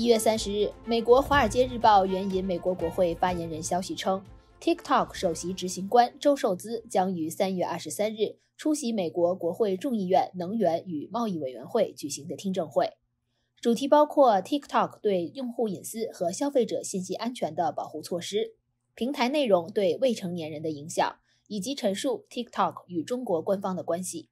一月三十日，美国《华尔街日报》援引美国国会发言人消息称，TikTok 首席执行官周受资将于三月二十三日出席美国国会众议院能源与贸易委员会举行的听证会，主题包括 TikTok 对用户隐私和消费者信息安全的保护措施、平台内容对未成年人的影响，以及陈述 TikTok 与中国官方的关系。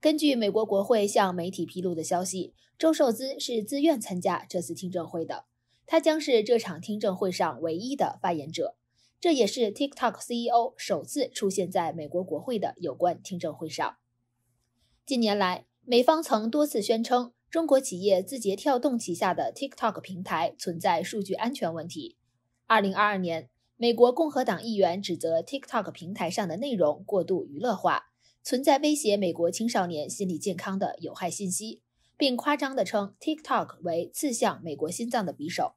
根据美国国会向媒体披露的消息，周受资是自愿参加这次听证会的。他将是这场听证会上唯一的发言者，这也是 TikTok CEO 首次出现在美国国会的有关听证会上。近年来，美方曾多次宣称中国企业字节跳动旗下的 TikTok 平台存在数据安全问题。2022年，美国共和党议员指责 TikTok 平台上的内容过度娱乐化。存在威胁美国青少年心理健康的有害信息，并夸张地称 TikTok 为刺向美国心脏的匕首。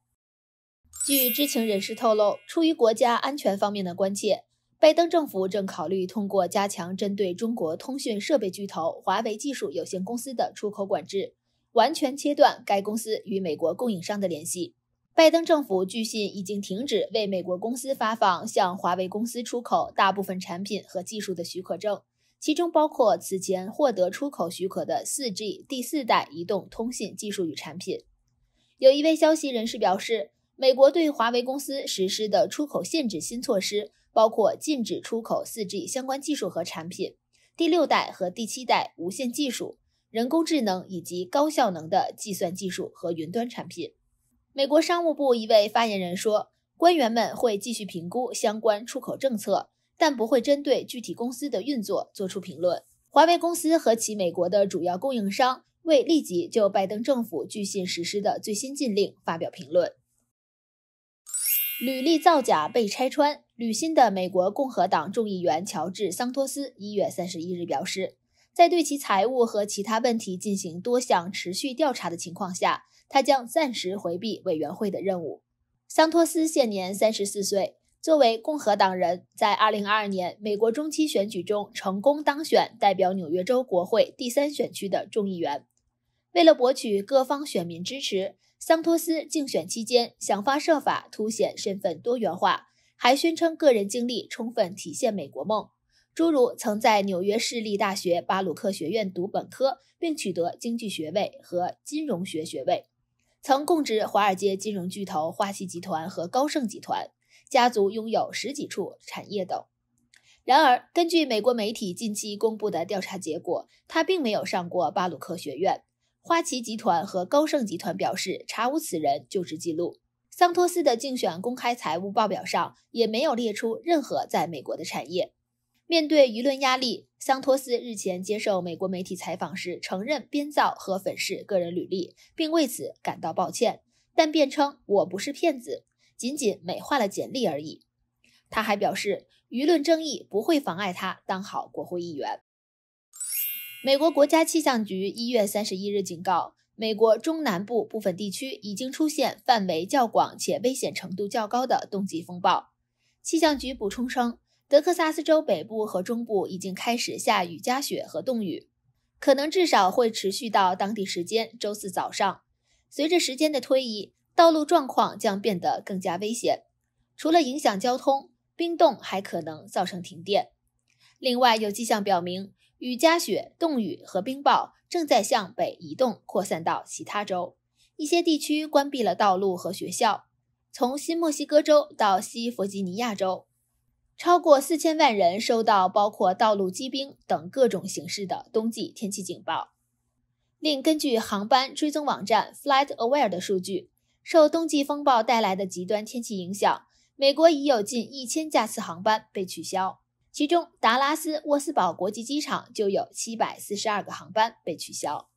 据知情人士透露，出于国家安全方面的关切，拜登政府正考虑通过加强针对中国通讯设备巨头华为技术有限公司的出口管制，完全切断该公司与美国供应商的联系。拜登政府据信已经停止为美国公司发放向华为公司出口大部分产品和技术的许可证。其中包括此前获得出口许可的四 G 第四代移动通信技术与产品。有一位消息人士表示，美国对华为公司实施的出口限制新措施，包括禁止出口四 G 相关技术和产品、第六代和第七代无线技术、人工智能以及高效能的计算技术和云端产品。美国商务部一位发言人说，官员们会继续评估相关出口政策。但不会针对具体公司的运作作出评论。华为公司和其美国的主要供应商未立即就拜登政府拒信实施的最新禁令发表评论。履历造假被拆穿，履新的美国共和党众议员乔治·桑托斯一月三十一日表示，在对其财务和其他问题进行多项持续调查的情况下，他将暂时回避委员会的任务。桑托斯现年三十四岁。作为共和党人，在二零二二年美国中期选举中成功当选代表纽约州国会第三选区的众议员。为了博取各方选民支持，桑托斯竞选期间想方设法凸显身份多元化，还宣称个人经历充分体现美国梦。诸如曾在纽约市立大学巴鲁克学院读本科，并取得经济学位和金融学学位，曾供职华尔街金融巨头花旗集团和高盛集团。家族拥有十几处产业等。然而，根据美国媒体近期公布的调查结果，他并没有上过巴鲁克学院、花旗集团和高盛集团表示查无此人就职记录。桑托斯的竞选公开财务报表上也没有列出任何在美国的产业。面对舆论压力，桑托斯日前接受美国媒体采访时承认编造和粉饰个人履历，并为此感到抱歉，但辩称我不是骗子。仅仅美化了简历而已。他还表示，舆论争议不会妨碍他当好国会议员。美国国家气象局一月三十一日警告，美国中南部部分地区已经出现范围较广且危险程度较高的冬季风暴。气象局补充称，德克萨斯州北部和中部已经开始下雨夹雪和冻雨，可能至少会持续到当地时间周四早上。随着时间的推移。道路状况将变得更加危险，除了影响交通，冰冻还可能造成停电。另外，有迹象表明，雨夹雪、冻雨和冰雹正在向北移动，扩散到其他州。一些地区关闭了道路和学校。从新墨西哥州到西弗吉尼亚州，超过四千万人收到包括道路积冰等各种形式的冬季天气警报。另根据航班追踪网站 FlightAware 的数据。受冬季风暴带来的极端天气影响，美国已有近一千架次航班被取消，其中达拉斯沃斯堡国际机场就有七百四十二个航班被取消。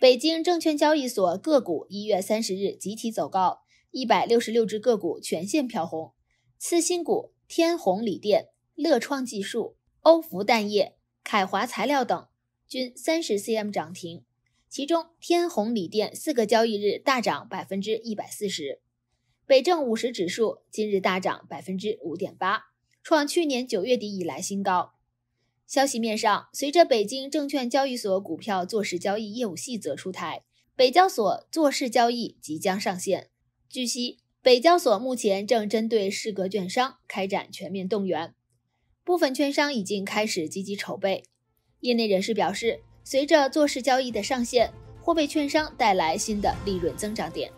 北京证券交易所个股一月三十日集体走高，一百六十六只个股全线飘红，次新股天弘锂电、乐创技术、欧孚氮液、凯华材料等均三十 cm 涨停。其中，天宏锂电四个交易日大涨百分之一百四十，北证五十指数今日大涨百分之五点八，创去年九月底以来新高。消息面上，随着北京证券交易所股票做市交易业务细则出台，北交所做市交易即将上线。据悉，北交所目前正针对市格券商开展全面动员，部分券商已经开始积极筹备。业内人士表示。随着做市交易的上线，或为券商带来新的利润增长点。